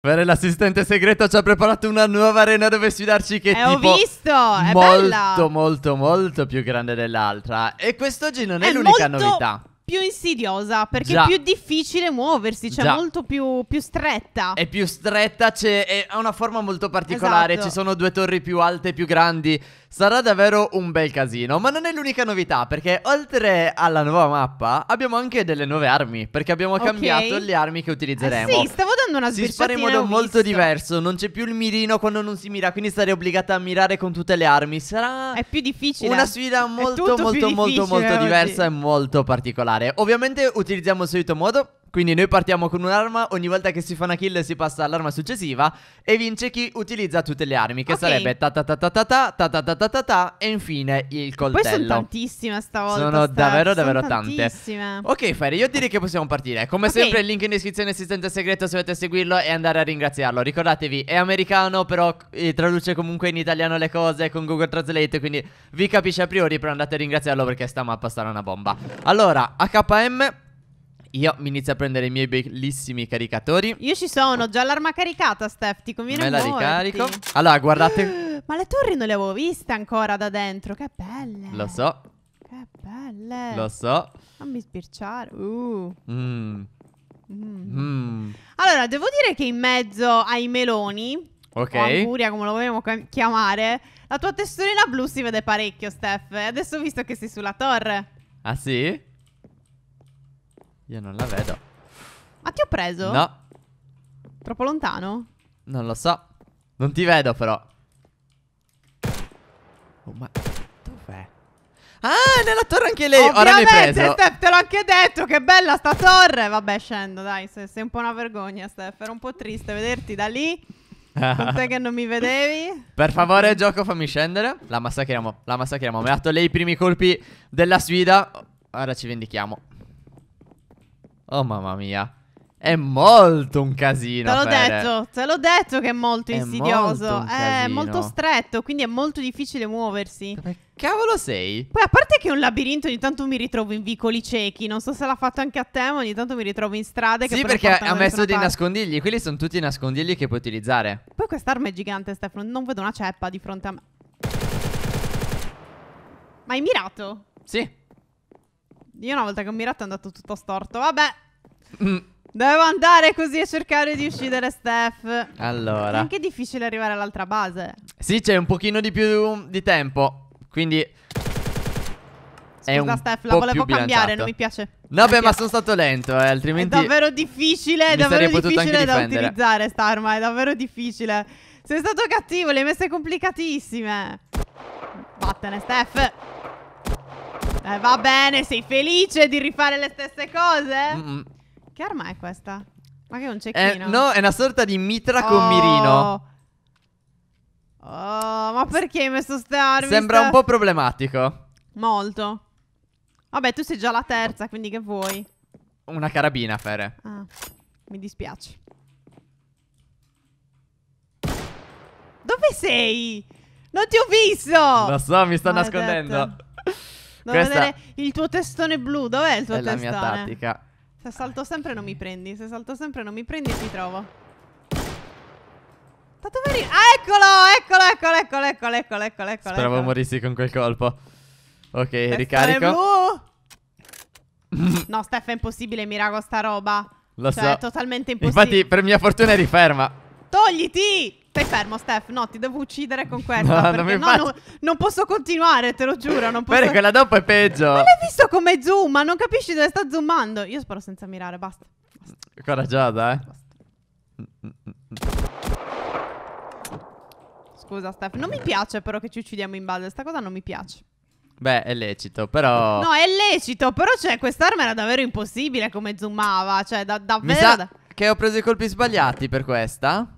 Bene, l'assistente segreto ci ha preparato una nuova arena dove sfidarci che eh, tipo... ho visto, è molto, bella! Molto, molto, molto più grande dell'altra. E quest'oggi non è, è l'unica molto... novità più insidiosa perché Già. è più difficile muoversi, cioè Già. molto più, più, stretta. È più stretta, ha una forma molto particolare, esatto. ci sono due torri più alte e più grandi, Sarà davvero un bel casino, ma non è l'unica novità perché oltre alla nuova mappa abbiamo anche delle nuove armi perché abbiamo okay. cambiato le armi che utilizzeremo. Eh sì, stavo dando una sbirciatina. Si spara in modo molto visto. diverso, non c'è più il mirino quando non si mira, quindi sarei obbligata a mirare con tutte le armi. Sarà È più difficile. Una sfida molto molto molto molto, diversa e molto particolare. Ovviamente utilizziamo il solito modo quindi noi partiamo con un'arma, ogni volta che si fa una kill si passa all'arma successiva e vince chi utilizza tutte le armi, che okay. sarebbe ta ta ta ta ta ta ta ta ta ta ta ta e infine il coltello. Poi sono tantissime stavolta. Sono sta, davvero sono davvero tante. Ok, Ferry, io direi che possiamo partire. Come okay. sempre il link in descrizione assistente segreto se volete seguirlo e andare a ringraziarlo. Ricordatevi, è americano, però eh, traduce comunque in italiano le cose con Google Translate, quindi vi capisce a priori, però andate a ringraziarlo perché sta mappa sarà una bomba. Allora, AKM io mi inizio a prendere i miei bellissimi caricatori. Io ci sono, ho già l'arma caricata, Steph. Ti conviene Me la muoverti. ricarico. Allora, guardate. Ma le torri non le avevo viste ancora da dentro. Che belle. Lo so. Che belle. Lo so. Non mi sbirciare. Uh. Mm. Mm. Mm. Allora, devo dire che in mezzo ai meloni. Ok. O anguria, come lo vogliamo chiamare. La tua testolina blu si vede parecchio, Steph. Adesso ho visto che sei sulla torre. Ah, sì? Io non la vedo. Ma ti ho preso? No. Troppo lontano? Non lo so. Non ti vedo però. Oh, ma dov'è? Ah, nella torre anche lei. Ora mi hai preso. Steph, te l'ho anche detto. Che bella sta torre. Vabbè, scendo, dai. Sei, sei un po' una vergogna, Steph. Era un po' triste vederti da lì. Con te che non mi vedevi. Per favore, gioco, fammi scendere. La massacriamo. La massacriamo. Mi ha dato lei i primi colpi della sfida. Ora ci vendichiamo. Oh mamma mia. È molto un casino. Te l'ho Fede. detto, te l'ho detto che è molto è insidioso. Molto è molto stretto, quindi è molto difficile muoversi. Dove cavolo sei? Poi, a parte che è un labirinto, ogni tanto mi ritrovo in vicoli ciechi. Non so se l'ha fatto anche a te, ma ogni tanto mi ritrovo in strade. Sì, che perché ha messo dei parte. nascondigli. Quelli sono tutti i nascondigli che puoi utilizzare. Poi quest'arma è gigante, Stefano. Non vedo una ceppa di fronte a me. Ma hai mirato? Sì. Io una volta che ho mirato è andato tutto storto. Vabbè. Mm. Devo andare così a cercare di uccidere Steph. Allora. È anche difficile arrivare all'altra base. Sì, c'è un pochino di più di tempo. Quindi... Scusa è un Steph, la volevo cambiare, non mi piace. No, beh, ma sono stato lento, eh, altrimenti... È davvero difficile, davvero difficile da utilizzare sta arma, è davvero difficile. Sei stato cattivo, le hai messe complicatissime. Vattene, Steph. Eh, va bene, sei felice di rifare le stesse cose? Mm-mm. Che arma è questa? Ma che è un eh, cecchino? Eh, no, è una sorta di mitra oh. con mirino. Oh, ma perché hai messo ste armi? Sembra un po' problematico. Molto. Vabbè, tu sei già la terza, quindi che vuoi? Una carabina, Fere. Ah, mi dispiace. Dove sei? Non ti ho visto! Lo so, mi sto Maledetto. nascondendo. Devo Questa vedere il tuo testone blu. Dov'è il tuo è testone? È la mia tattica. Se salto sempre non mi prendi. Se salto sempre non mi prendi ti trovo. Tanto per... Ah, eccolo, eccolo, eccolo, eccolo, eccolo, eccolo, eccolo, eccolo. Speravo eccolo. morissi con quel colpo. Ok, Testone ricarico. Blu. no, Steph, è impossibile, Mirago, sta roba. Lo cioè, so. è totalmente impossibile. Infatti, per mia fortuna riferma. Togliti! Stai fermo, Steph. No, ti devo uccidere con questa. No, perché non, no, non, non, posso continuare, te lo giuro. Non posso... quella dopo è peggio. Ma l'hai visto come zooma? Non capisci dove sta zoomando? Io sparo senza mirare, basta. basta. Coraggiosa, eh. Basta. Scusa, Steph. Non mi piace però che ci uccidiamo in base. Sta cosa non mi piace. Beh, è lecito, però... No, è lecito, però cioè, quest'arma era davvero impossibile come zoomava. Cioè, da, davvero... Mi sa da... che ho preso i colpi sbagliati per questa.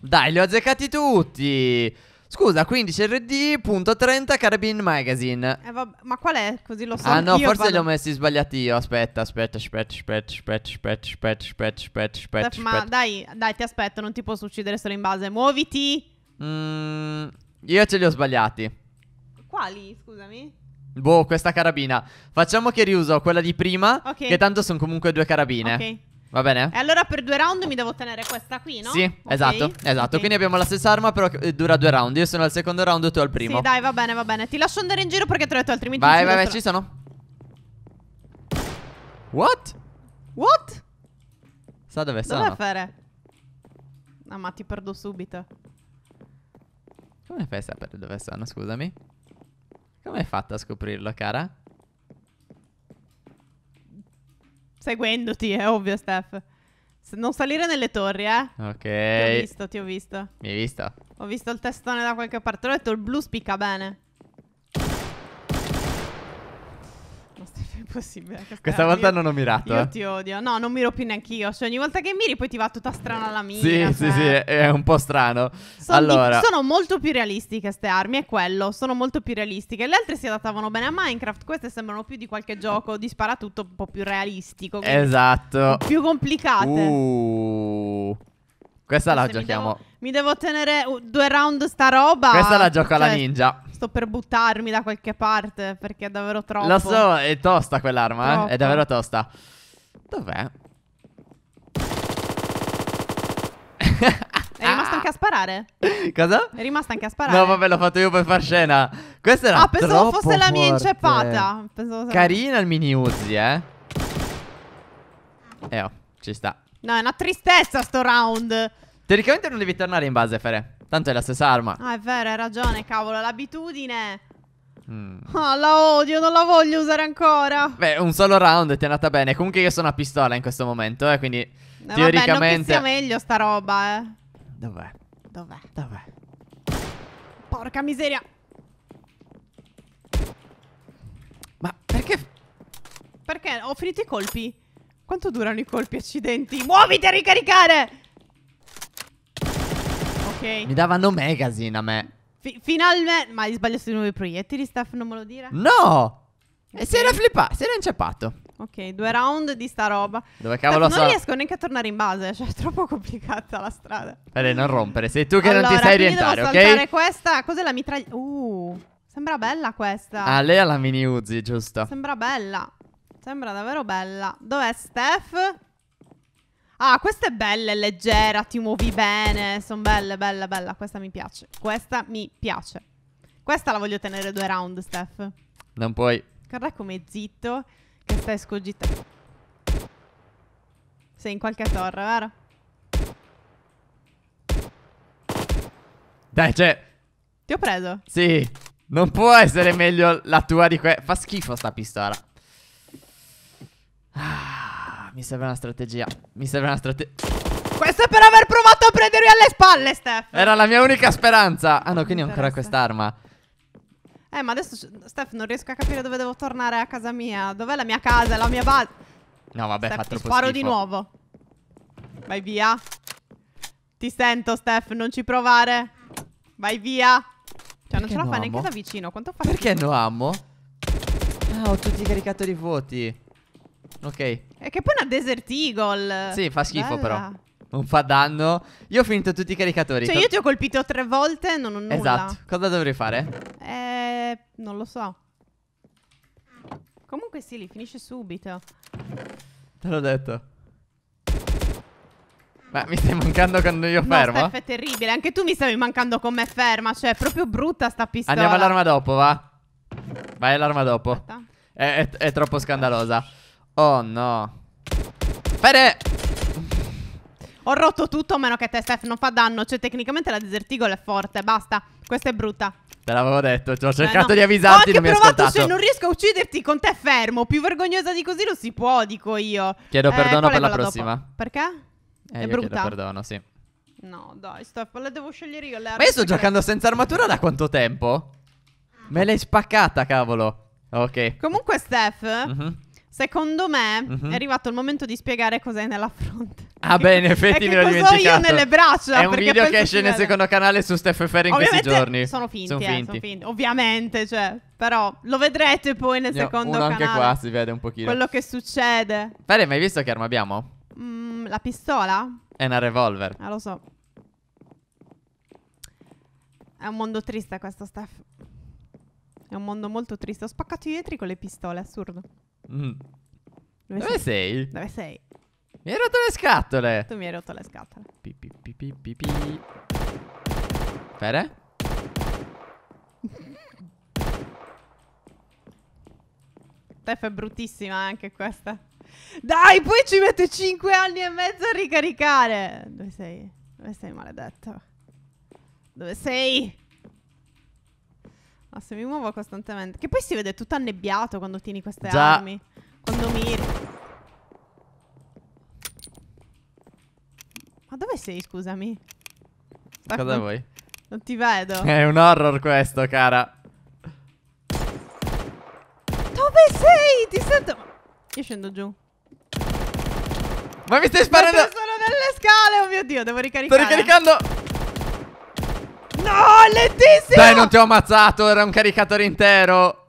Dai, li ho azzeccati tutti. Scusa, 15RD.30 Carabin Magazine. Eh, vabbè, ma qual è? Così lo so. Ah, no, forse vado... li ho messi sbagliati io. Aspetta, aspetta, aspetta, aspetta, aspetta, aspetta, aspetta, aspetta, aspetta, aspetta. ma dai, dai, ti aspetto, non ti posso uccidere solo in base. Muoviti. Mm, io ce li ho sbagliati. Quali, scusami? Boh, questa carabina. Facciamo che riuso quella di prima. Ok. Che tanto sono comunque due carabine. Ok. Va bene? E allora per due round mi devo tenere questa qui, no? Sì, okay. esatto, esatto. Okay. Quindi abbiamo la stessa arma, però eh, dura due round. Io sono al secondo round e tu al primo. Sì, dai, va bene, va bene. Ti lascio andare in giro perché te l'ho detto altrimenti. Vai, vai, vai, ci sono. What? What? Sa dove, sono? Dove fare? No, ah, ma ti perdo subito. Come fai a sapere dove sono, scusami? Come hai fatto a scoprirlo, cara? seguendoti, è ovvio, Steph. Non salire nelle torri, eh. Ok. Ti ho visto, ti ho visto. Mi hai visto? Ho visto il testone da qualche parte. Ho detto il blu spicca bene. possibile. Questa volta io, non ho mirato. Io eh. ti odio. No, non miro più neanche io. Cioè, ogni volta che miri poi ti va tutta strana la mira. Sì, cioè. sì, sì, è un po' strano. Son allora. Di, sono molto più realistiche queste armi, è quello. Sono molto più realistiche. Le altre si adattavano bene a Minecraft. Queste sembrano più di qualche gioco di sparatutto un po' più realistico. Esatto. Più complicate. Uh. Questa Forse la giochiamo. Mi devo, mi devo tenere due round sta roba. Questa la gioco alla cioè, ninja. Sto per buttarmi da qualche parte perché è davvero troppo. Lo so, è tosta quell'arma, eh? È davvero tosta. Dov'è? È rimasto anche a sparare. Cosa? È rimasto anche a sparare. No, vabbè, l'ho fatto io per far scena. Questa era Ah, pensavo fosse forte. la mia inceppata. Pensavo Carina il mini Uzi, eh. Eh, oh, ci sta. No, è una tristezza sto round. Teoricamente non devi tornare in base, Fere. Tanto è la stessa arma. Ah, è vero, hai ragione, cavolo, l'abitudine. Mm. Oh, la odio, non la voglio usare ancora. Beh, un solo round ti è andata bene. Comunque io sono a pistola in questo momento, eh, quindi eh, teoricamente... Vabbè, non che sia meglio sta roba, eh. Dov'è? Dov'è? Dov'è? Porca miseria. Ma perché... Perché ho finito i colpi. Quanto durano i colpi, accidenti? Muoviti a ricaricare! ok. Mi davano magazine a me. Fi finalmente. Ma hai sbagliato i nuovi proiettili, Steph? Non me lo dire? No! Okay. E si era flippato, si era inceppato. Ok, due round di sta roba. Dove cavolo Steph, so? Non riesco neanche a tornare in base, cioè è troppo complicata la strada. Bene, non rompere, sei tu che allora, non ti sai orientare, ok? Allora, saltare questa, cos'è la mitraglia? Uh, sembra bella questa. Ah, lei ha la mini Uzi, giusto. Sembra bella. Sembra davvero bella. Dov'è Steph? Ah, questa è bella, è leggera, ti muovi bene. Sono belle, bella, bella. Questa mi piace. Questa mi piace. Questa la voglio tenere due round, Steph. Non puoi. Guarda come zitto che stai escogitando. Sei in qualche torre, vero? Dai, cioè... Ti ho preso. Sì. Non può essere meglio la tua di que... Fa schifo sta pistola. Ah mi serve una strategia. Mi serve una strategia. Questo è per aver provato a prendermi alle spalle, Steph. Era la mia unica speranza. Ah, no, quindi ho ancora quest'arma. Eh, ma adesso, Steph, non riesco a capire dove devo tornare a casa mia. Dov'è la mia casa? La mia base. No, vabbè, Steph, fa troppo ti sparo schifo. di nuovo. Vai via. Ti sento, Steph, non ci provare. Vai via. Cioè, Perché non ce la fa neanche da vicino. Quanto fa? Perché no amo? Ah, ho tutti caricato di voti. Ok. È che poi è una Desert Eagle. Sì, fa schifo Bella. però. Non fa danno. Io ho finito tutti i caricatori. Cioè, io ti ho colpito tre volte e non ho nulla. Esatto. Cosa dovrei fare? Eh, non lo so. Comunque sì, li finisce subito. Te l'ho detto. Ma mi stai mancando quando io no, fermo? Steph è terribile. Anche tu mi stavi mancando con me ferma. Cioè, è proprio brutta sta pistola. Andiamo all'arma dopo, va. Vai all'arma dopo. È, è, è, troppo scandalosa. Oh no Bene Ho rotto tutto meno che te Steph non fa danno Cioè tecnicamente la desertigola è forte Basta Questa è brutta Te l'avevo detto Ci cioè, ho eh, cercato eh, no. di avvisarti Ho anche non provato se cioè, non riesco a ucciderti con te fermo Più vergognosa di così non si può dico io Chiedo eh, perdono per la prossima dopo? Perché? Eh, è brutta chiedo perdono sì No dai Steph la devo scegliere io le Ma io sto giocando senza armatura da quanto tempo? Me l'hai spaccata cavolo Ok Comunque Steph mm -hmm. Secondo me mm-hmm. è arrivato il momento di spiegare cos'è nella fronte. Ah beh, in effetti me l'ho dimenticato. Cosa io nelle braccia? È un video che esce nel secondo canale su Steph Ferrer in questi giorni. Sono finti, sono, eh, sono finti. Ovviamente, cioè, però lo vedrete poi nel no, secondo uno canale. anche qua si vede un pochino. Quello che succede. Fede, ma hai visto che arma abbiamo? Mm, la pistola? È una revolver. Ah, lo so. È un mondo triste questo, Steph. È un mondo molto triste. Ho spaccato i vetri con le pistole, assurdo. Mm. Dove, Dove sei? sei? Dove sei? Mi hai rotto le scatole. Tu mi hai rotto le scatole. Pi, pi, pi, pi, pi, pi. Fere? Steph è bruttissima anche questa. Dai, poi ci mette 5 anni e mezzo a ricaricare. Dove sei? Dove sei, maledetto? Dove sei? se mi muovo costantemente. Che poi si vede tutto annebbiato quando tieni queste Già. armi. Quando miri. Ma dove sei, scusami? Sta Cosa con... vuoi? Non ti vedo. È un horror questo, cara. Dove sei? Ti sento... Io scendo giù. Ma mi stai sparando? Ma Sono nelle scale, oh mio Dio, devo ricaricare. Sto ricaricando. No, lentissimo! Dai, non ti ho ammazzato, era un caricatore intero.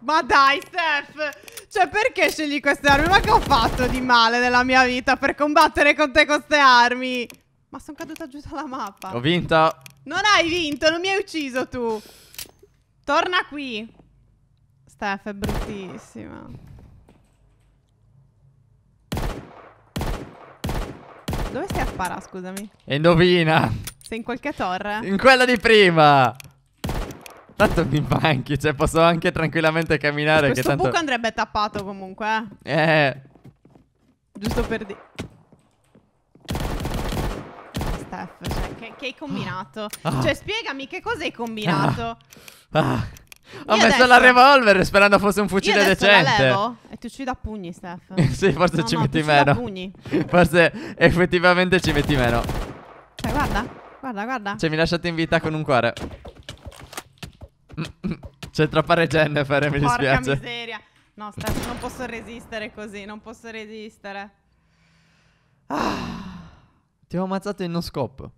Ma dai, Steph! Cioè, perché scegli queste armi? Ma che ho fatto di male nella mia vita per combattere con te queste armi? Ma sono caduta giù dalla mappa. Ho vinto. Non hai vinto, non mi hai ucciso tu. Torna qui. Steph è bruttissima. Dove stai a spara, scusami? Indovina! Sei in qualche torre? In quella di prima! Tanto mi manchi, cioè posso anche tranquillamente camminare Questo che tanto... buco andrebbe tappato comunque eh. eh Giusto per di... Steph, cioè, che, che hai combinato? Ah. Cioè, spiegami che cosa hai combinato ah. ah. Ho Io messo adesso- la revolver sperando fosse un fucile adesso la decente. levo e ti uccido a pugni, Steph. sì, forse No, ci no, metti ti a meno. pugni. Forse effettivamente ci metti meno. Cioè, guarda, guarda, guarda. Cioè, mi lasciate in vita con un cuore. C'è troppa Jennifer, mi dispiace. Porca miseria. No, Steph, non posso resistere così, non posso resistere. Ti ho ammazzato in no scopo.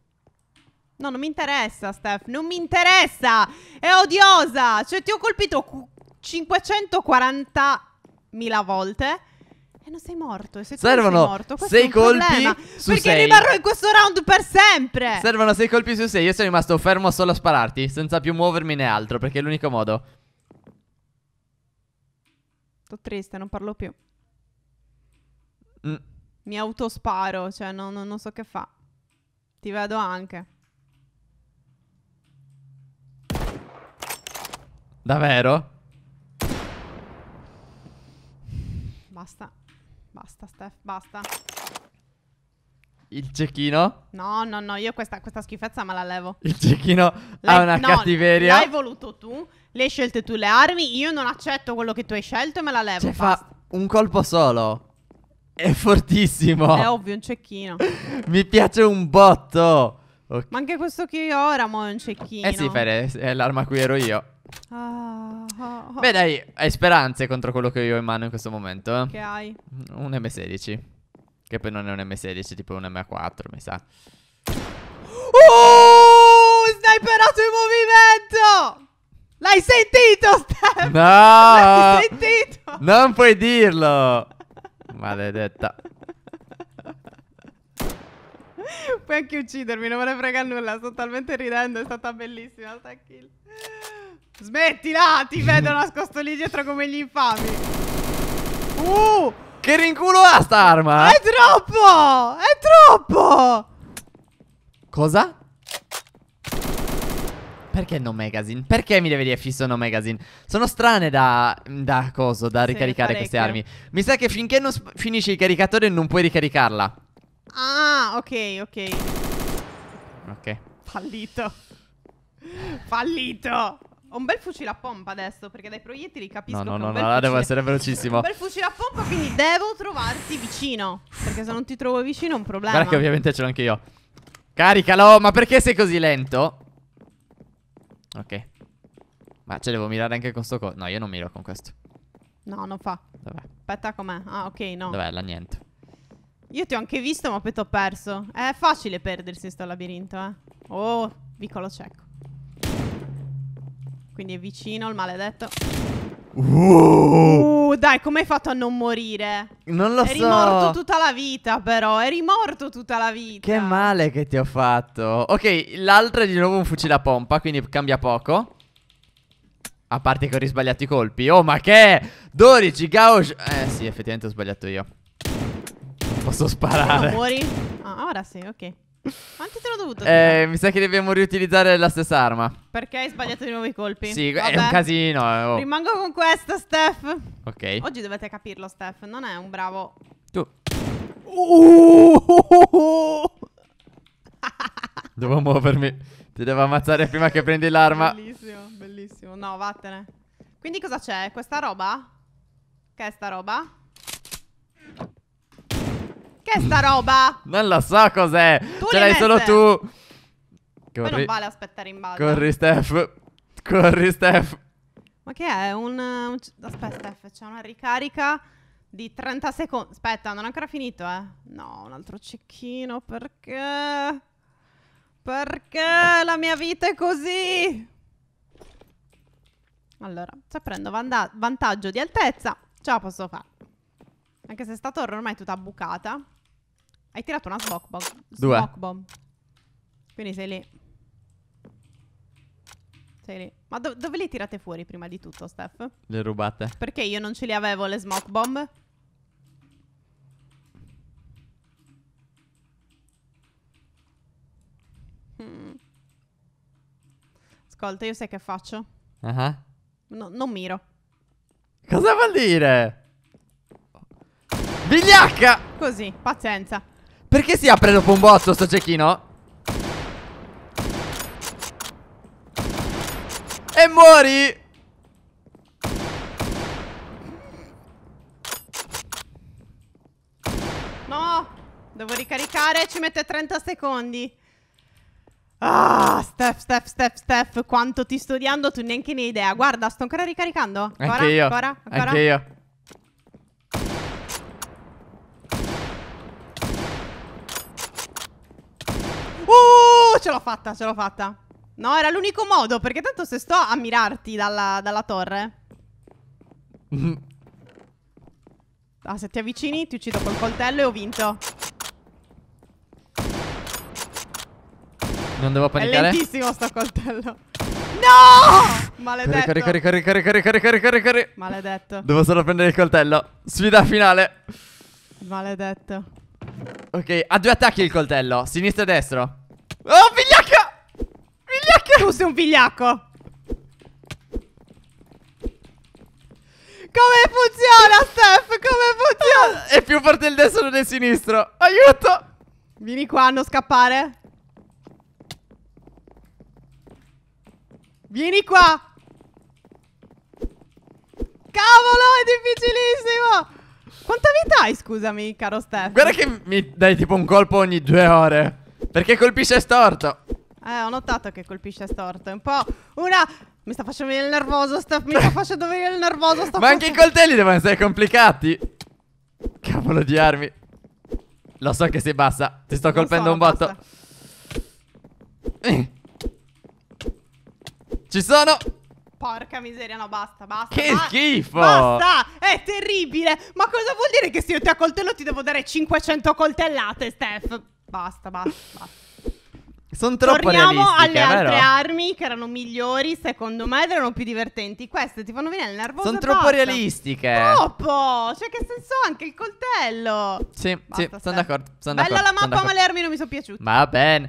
No, non mi interessa, Steph. Non mi interessa. È odiosa. Cioè, ti ho colpito 540.000 volte. E non sei morto. E se Servono sei morto, questo 6 colpi problema, su Perché sei. rimarrò in questo round per sempre. Servono 6 colpi su 6. Io sono rimasto fermo solo a spararti. Senza più muovermi né altro. Perché è l'unico modo. Sto triste, non parlo più. Mm. Mi autosparo. Cioè, no, non so che fa. Ti vedo anche. Davvero? Basta. Basta, Steph, basta. Il cecchino? No, no, no, io questa, questa schifezza me la levo. Il cecchino ha una no, cattiveria. L'hai voluto tu, le hai scelte tu le armi, io non accetto quello che tu hai scelto e me la levo. Cioè fa un colpo solo. È fortissimo. È ovvio, un cecchino. Mi piace un botto. Okay. Ma anche questo che io ho ora mo è un cecchino. Eh sì, Fede, è l'arma a cui ero io. Ah, ah, ah. Beh, dai, hai speranze contro quello che io ho in mano in questo momento. Eh? Che hai? Un M16. Che poi non è un M16, tipo un M4, mi sa. Oh! Sniperato in movimento! L'hai sentito, Steph? No! L'hai sentito? Non puoi dirlo! Maledetta. Puoi anche uccidermi, non me ne frega nulla. Sto talmente ridendo, è stata bellissima sta kill. Smettila, ti vedo nascosto lì dietro come gli infami. Uh! Che rinculo ha sta arma? È troppo! È troppo! Cosa? Perché no magazine? Perché mi deve dire fisso no magazine? Sono strane da... da coso, da ricaricare queste armi. Mi sa che finché non finisci il caricatore non puoi ricaricarla. Ah, ok, ok. Ok. Fallito. Fallito. Ho un bel fucile a pompa adesso, perché dai proiettili capisco. No, no, no, no, fucile... devo essere velocissimo. Ho un bel fucile a pompa, quindi devo trovarti vicino. Perché se non ti trovo vicino è un problema. Guarda che ovviamente ce l'ho anche io. Caricalo, ma perché sei così lento? Ok. Ma ce devo mirare anche con sto coso. No, io non miro con questo. No, non fa. Dov'è? Aspetta com'è. Ah, ok, no. Dov'è? La niente. Io ti ho anche visto, ma poi ti ho perso. È facile perdersi sto labirinto, eh. Oh, vicolo cieco. Quindi è vicino il maledetto. Wow. Uh, dai, come hai fatto a non morire? Non lo Eri so. Eri morto tutta la vita, però. Eri morto tutta la vita. Che male che ti ho fatto. Ok, l'altro è di nuovo un fucile a pompa, quindi cambia poco. A parte che ho risbagliato i colpi. Oh, ma che? 12 Gauss. Eh, sì, effettivamente ho sbagliato io. Posso sparare. No, muori. Ah, ora sì, ok. Quanti te l'ho dovuto eh, dire? Eh, mi sa che dobbiamo riutilizzare la stessa arma. Perché hai sbagliato di nuovo i colpi? Sì, Vabbè. è un casino. Eh, oh. Rimango con questa, Steph. Ok. Oggi dovete capirlo, Steph. Non è un bravo. Tu. Uh! Devo muovermi. Ti devo ammazzare prima che prendi l'arma. Bellissimo, bellissimo. No, vattene. Quindi cosa c'è? Questa roba? Che è sta roba? Che è sta roba? non lo so cos'è. Ce l'hai solo tu. Corri. non vale aspettare in ballo. Corri, Steph. Corri, Steph. Ma che è? Un, un... Aspetta, Steph, c'è una ricarica di 30 secondi. Aspetta, non è ancora finito, eh. No, un altro cecchino, perché? Perché la mia vita è così? Allora, se prendo vantaggio di altezza, ce la posso fare. Anche se sta torre ormai è tutta bucata. Hai tirato una smoke bomb. Due. Smoke bomb. Quindi sei lì. Sei lì. Ma do dove le tirate fuori prima di tutto, Steph? Le rubate. Perché io non ce le avevo le smoke bomb? Mm. Ascolta, io sai che faccio. Uh -huh. No, non miro. Cosa vuol dire? Vigliacca! Così, pazienza. Perché si apre dopo un botto sto cecchino? E muori! No! Devo ricaricare, ci mette 30 secondi. Ah, Steph, Steph, Steph, Steph, quanto ti sto odiando, tu neanche ne hai idea. Guarda, sto ancora ricaricando. Ancora, anche io. Ancora, ancora. Anche io. ce l'ho fatta, ce l'ho fatta. No, era l'unico modo, perché tanto se sto a mirarti dalla, dalla torre... ah, se ti avvicini ti uccido col coltello e ho vinto. Non devo panicare. È lentissimo sto coltello. No! Maledetto. Corri, carri, carri, carri, carri, carri, corri, corri, Maledetto. Devo solo prendere il coltello. Sfida finale. Maledetto. Ok, ha due attacchi il coltello, sinistra e destro. Oh, ah, vigliacca! Vigliacca! Tu sei un vigliacco! Come funziona, Steph? Come funziona? Ah, è più forte il destro del sinistro. Aiuto! Vieni qua, non scappare. Vieni qua! Cavolo, è difficilissimo! Quanta vita hai, scusami, caro Steph? Guarda che mi dai tipo un colpo ogni due ore. Perché colpisce storto? Eh, ho notato che colpisce storto. È un po' una... Mi sta facendo venire il nervoso, sta... mi sta facendo venire il nervoso. Sta Ma anche i coltelli devono essere complicati. Cavolo di armi. Lo so che sei bassa. Ti sto colpendo so, un botto. Eh. Ci sono. Porca miseria, no, basta, basta. Che ba schifo! Basta! È terribile! Ma cosa vuol dire che se io ti accoltello ti devo dare 500 coltellate, Steph? Basta, basta. basta. Sono troppo Torniamo alle altre armi che erano migliori, secondo me, ed erano più divertenti. Queste ti fanno venire il nervoso. Sono troppo basta. realistiche. Troppo! Cioè, che senso ha anche il coltello? Sì, basta, sì, sono d'accordo. Son Bella la mappa, ma le armi non mi sono piaciute. Va bene.